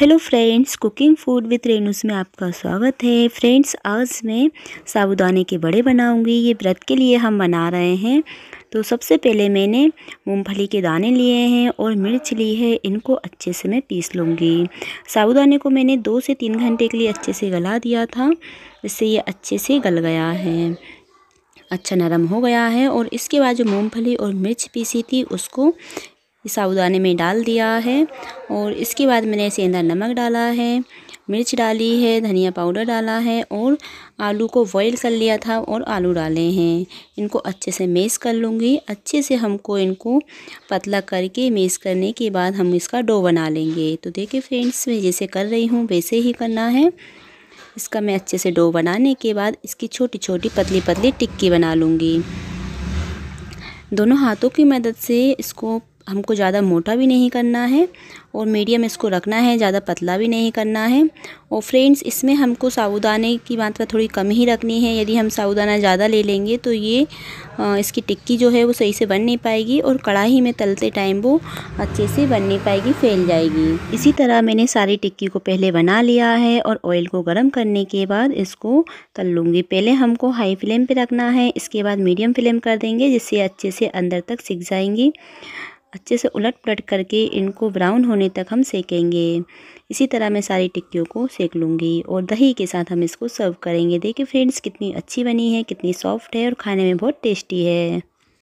hello friends cooking food with Renu's में आपका स्वागत है फ्रेंड्स आज मैं साबुदाने के बड़े बनाऊंगी ये व्रत के लिए हम बना रहे हैं तो सबसे पहले मैंने मूंगफली के दाने लिए हैं और मिर्च ली है इनको अच्छे से मैं पीस लूँगी साबुदाने को मैंने दो से तीन घंटे के लिए अच्छे से गला दिया था इससे ये अच्छे से गल गया है अच्छा नरम हो गया है और इसके बाद जो मूंगफली और मिर्च पीसी थी उसको साबुदाने में डाल दिया है और इसके बाद मैंने अंदर नमक डाला है मिर्च डाली है धनिया पाउडर डाला है और आलू को बॉईल कर लिया था और आलू डाले हैं इनको अच्छे से मेस कर लूँगी अच्छे से हमको इनको पतला करके मेस करने के बाद हम इसका डो बना लेंगे तो देखिए फ्रेंड्स मैं जैसे कर रही हूँ वैसे ही करना है इसका मैं अच्छे से डो बनाने के बाद इसकी छोटी छोटी पतली पतली टिक्की बना लूँगी दोनों हाथों की मदद से इसको हमको ज़्यादा मोटा भी नहीं करना है और मीडियम इसको रखना है ज़्यादा पतला भी नहीं करना है और फ्रेंड्स इसमें हमको साबुदाने की मात्रा थोड़ी कम ही रखनी है यदि हम साबुदाना ज़्यादा ले लेंगे तो ये इसकी टिक्की जो है वो सही से बन नहीं पाएगी और कढ़ाई में तलते टाइम वो अच्छे से बन नहीं पाएगी फैल जाएगी इसी तरह मैंने सारी टिक्की को पहले बना लिया है और ऑयल को गर्म करने के बाद इसको तल लूँगी पहले हमको हाई फ्लेम पर रखना है इसके बाद मीडियम फ्लेम कर देंगे जिससे अच्छे से अंदर तक सीख जाएंगी अच्छे से उलट पलट करके इनको ब्राउन होने तक हम सेकेंगे इसी तरह मैं सारी टिक्कियों को सेक लूँगी और दही के साथ हम इसको सर्व करेंगे देखिए फ्रेंड्स कितनी अच्छी बनी है कितनी सॉफ्ट है और खाने में बहुत टेस्टी है